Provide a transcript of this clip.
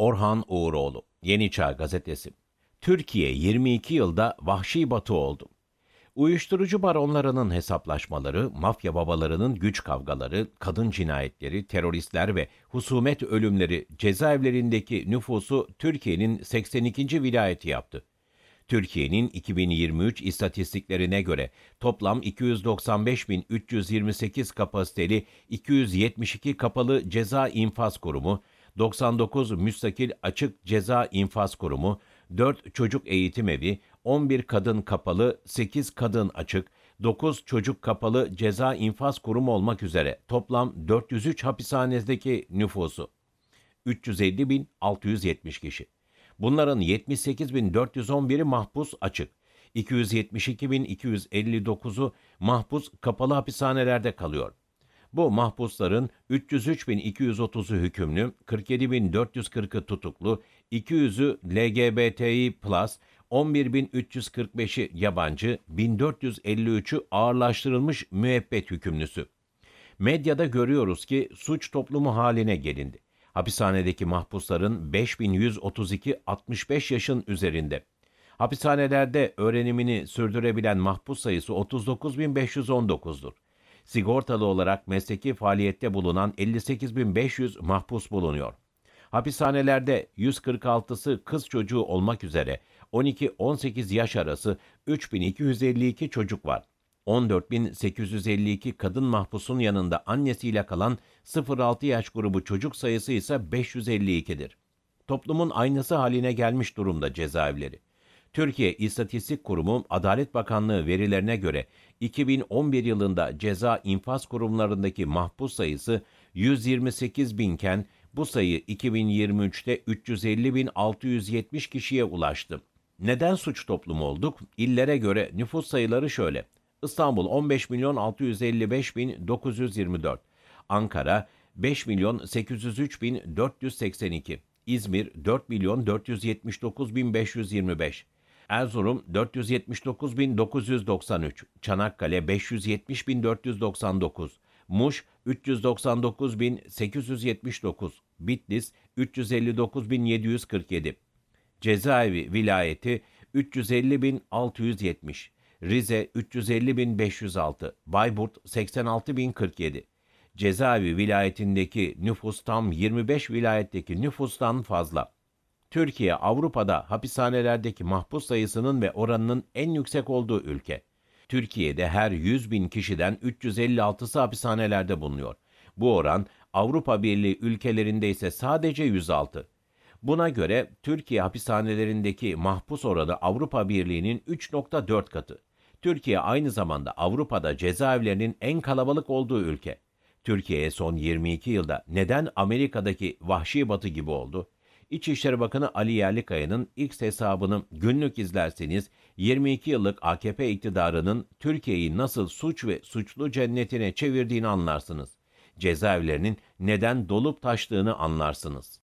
Orhan Uğuroğlu, Yeni Çağ Gazetesi. Türkiye 22 yılda vahşi batı oldu. Uyuşturucu baronlarının hesaplaşmaları, mafya babalarının güç kavgaları, kadın cinayetleri, teröristler ve husumet ölümleri cezaevlerindeki nüfusu Türkiye'nin 82. vilayeti yaptı. Türkiye'nin 2023 istatistiklerine göre toplam 295.328 kapasiteli 272 kapalı ceza infaz kurumu, 99 müstakil açık ceza infaz kurumu, 4 çocuk eğitim evi, 11 kadın kapalı, 8 kadın açık, 9 çocuk kapalı ceza infaz kurumu olmak üzere toplam 403 hapishanedeki nüfusu 350.670 kişi. Bunların 78.411'i mahpus açık, 272.259'u mahpus kapalı hapishanelerde kalıyor. Bu mahpusların 303.230'u hükümlü, 47.440'ı tutuklu, 200'ü LGBTİ+, 11.345'i yabancı, 1453'ü ağırlaştırılmış müebbet hükümlüsü. Medyada görüyoruz ki suç toplumu haline gelindi. Hapishanedeki mahpusların 5132 65 yaşın üzerinde. Hapishanelerde öğrenimini sürdürebilen mahpus sayısı 39.519'dur sigortalı olarak mesleki faaliyette bulunan 58.500 mahpus bulunuyor. Hapishanelerde 146'sı kız çocuğu olmak üzere 12-18 yaş arası 3252 çocuk var. 14.852 kadın mahpusun yanında annesiyle kalan 0-6 yaş grubu çocuk sayısı ise 552'dir. Toplumun aynası haline gelmiş durumda cezaevleri. Türkiye İstatistik Kurumu Adalet Bakanlığı verilerine göre 2011 yılında ceza infaz kurumlarındaki mahpus sayısı 128 binken bu sayı 2023'te 350.670 kişiye ulaştı. Neden suç toplumu olduk? İllere göre nüfus sayıları şöyle. İstanbul 15 milyon 655 bin 924, Ankara 5 milyon 803 bin 482, İzmir 4 milyon 479 bin 525, Erzurum 479.993, Çanakkale 570.499, Muş 399.879, Bitlis 359.747, Cezaevi vilayeti 350.670, Rize 350.506, Bayburt 86.047. Cezaevi vilayetindeki nüfus tam 25 vilayetteki nüfustan fazla. Türkiye Avrupa'da hapishanelerdeki mahpus sayısının ve oranının en yüksek olduğu ülke. Türkiye'de her 100 bin kişiden 356'sı hapishanelerde bulunuyor. Bu oran Avrupa Birliği ülkelerinde ise sadece 106. Buna göre Türkiye hapishanelerindeki mahpus oranı Avrupa Birliği'nin 3.4 katı. Türkiye aynı zamanda Avrupa'da cezaevlerinin en kalabalık olduğu ülke. Türkiye son 22 yılda neden Amerika'daki vahşi batı gibi oldu? İçişleri Bakanı Ali Yerlikaya'nın X hesabını günlük izlerseniz 22 yıllık AKP iktidarının Türkiye'yi nasıl suç ve suçlu cennetine çevirdiğini anlarsınız. Cezaevlerinin neden dolup taştığını anlarsınız.